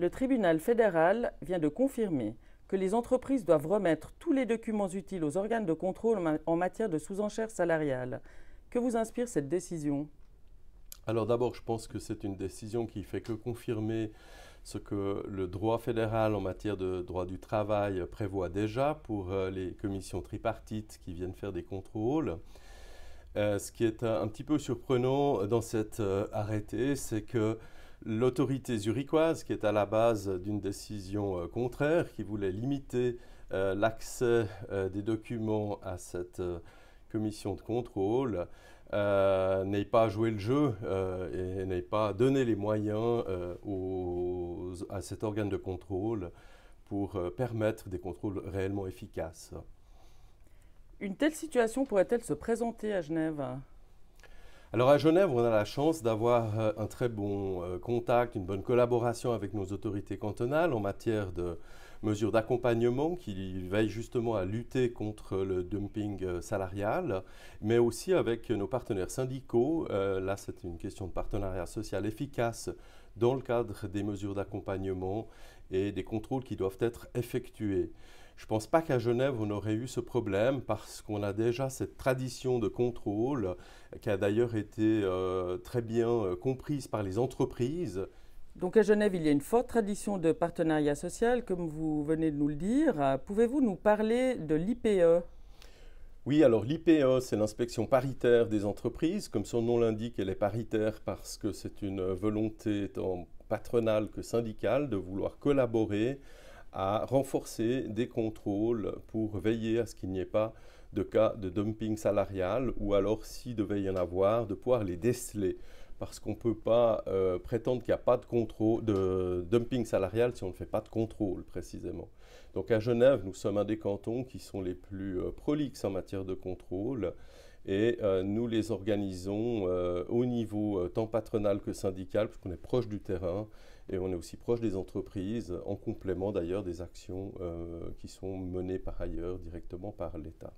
le tribunal fédéral vient de confirmer que les entreprises doivent remettre tous les documents utiles aux organes de contrôle en matière de sous-enchères salariales. Que vous inspire cette décision Alors d'abord, je pense que c'est une décision qui fait que confirmer ce que le droit fédéral en matière de droit du travail prévoit déjà pour euh, les commissions tripartites qui viennent faire des contrôles. Euh, ce qui est un, petit peu surprenant dans cet euh, arrêté, c'est que L'autorité zurichoise, qui est à la base d'une décision euh, contraire, qui voulait limiter euh, l'accès euh, des documents à cette commission de contrôle, n'a pas joué le jeu et n'a pas donné les moyens à cet organe de contrôle pour permettre des contrôles réellement efficaces. Une telle situation pourrait-elle se présenter à Genève alors à Genève, on a la chance d'avoir euh, un très bon euh, contact, une bonne collaboration avec nos autorités cantonales en matière de mesures d'accompagnement qui veillent justement à lutter contre le dumping euh, salarial, mais aussi avec nos partenaires syndicaux. Euh, là, c'est une question de partenariat social efficace dans le cadre des mesures d'accompagnement et des contrôles qui doivent être effectués. Je ne pense pas qu'à Genève, on aurait eu ce problème parce qu'on a déjà cette tradition de contrôle qui a d'ailleurs été euh, très bien comprise par les entreprises donc à Genève, il y a une forte tradition de partenariat social, comme vous venez de nous le dire. Pouvez-vous nous parler de l'IPE oui, alors l'IPE, c'est l'inspection paritaire des entreprises. Comme son nom l'indique, elle est paritaire parce que c'est une volonté tant patronale que syndicale de vouloir collaborer à renforcer des contrôles pour veiller à ce qu'il n'y ait pas de cas de dumping salarial ou alors, s'il devait y en avoir, de pouvoir les déceler parce qu'on ne peut pas euh, prétendre qu'il n'y a pas de, contrôle, de dumping salarial si on ne fait pas de contrôle, précisément. Donc à Genève, nous sommes un des cantons qui sont les plus euh, prolixes en matière de contrôle et euh, nous les organisons au niveau tant patronal que syndical, puisqu'on est proche du terrain et on est aussi proche des entreprises, en complément d'ailleurs des actions qui sont menées par ailleurs directement par l'État.